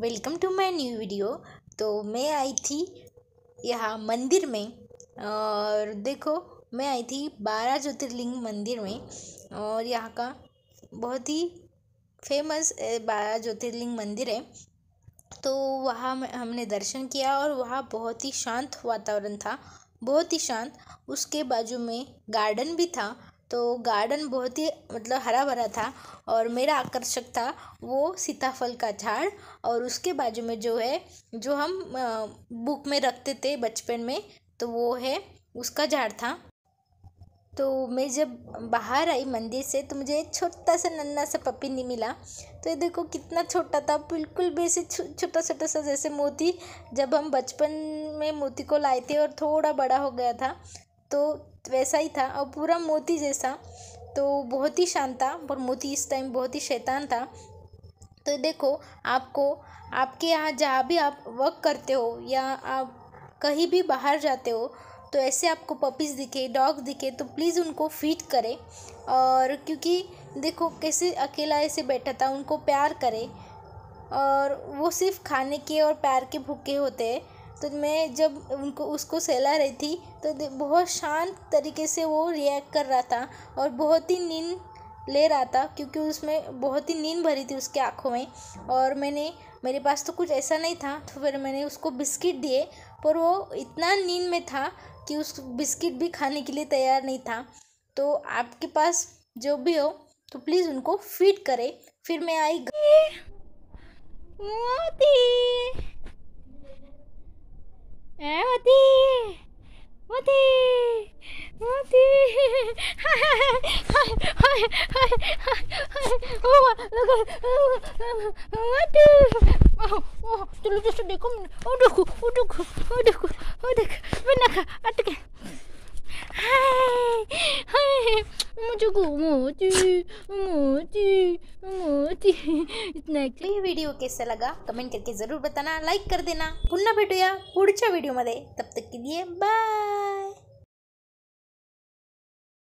welcome to my new video तो मैं आई थी यहाँ मंदिर में और देखो मैं आई थी बारह ज्योतिर्लिंग मंदिर में और यहाँ का बहुत ही फेमस बारह ज्योतिर्लिंग मंदिर है तो वहाँ हमने दर्शन किया और वहाँ बहुत ही शांत वातावरण था बहुत ही शांत उसके बाजू में गार्डन भी था तो गार्डन बहुत ही मतलब हरा भरा था और मेरा आकर्षक था वो सीताफल का झाड़ और उसके बाजू में जो है जो हम बुक में रखते थे बचपन में तो वो है उसका झाड़ था तो मैं जब बाहर आई मंदिर से तो मुझे एक छोटा सा नन्ना सा पपी नहीं मिला तो ये देखो कितना छोटा था बिल्कुल वैसे छोटा छोटा सा जैसे मोती जब हम बचपन में मोती को लाए थे और थोड़ा बड़ा हो गया था तो वैसा ही था और पूरा मोती जैसा तो बहुत ही शांत था पर मोती इस टाइम बहुत ही शैतान था तो देखो आपको आपके यहाँ जहाँ भी आप वर्क करते हो या आप कहीं भी बाहर जाते हो तो ऐसे आपको पपीज़ दिखे डॉग दिखे तो प्लीज़ उनको फीड करें और क्योंकि देखो कैसे अकेला ऐसे बैठा था उनको प्यार करें और वो सिर्फ खाने के और प्यार के भूखे होते हैं तो मैं जब उनको उसको सहला रही थी तो बहुत शांत तरीके से वो रिएक्ट कर रहा था और बहुत ही नींद ले रहा था क्योंकि उसमें बहुत ही नींद भरी थी उसके आँखों में और मैंने मेरे पास तो कुछ ऐसा नहीं था तो फिर मैंने उसको बिस्किट दिए पर वो इतना नींद में था कि उस बिस्किट भी खाने के लिए तैयार नहीं था तो आपके पास जो भी हो तो प्लीज़ उनको फीड करें फिर मैं आई मोती वीडियो कैसा लगा कमेंट करके जरूर बताना लाइक कर देना पुनः भेटू पुढ़ वीडियो मध्य तब तक के लिए बाय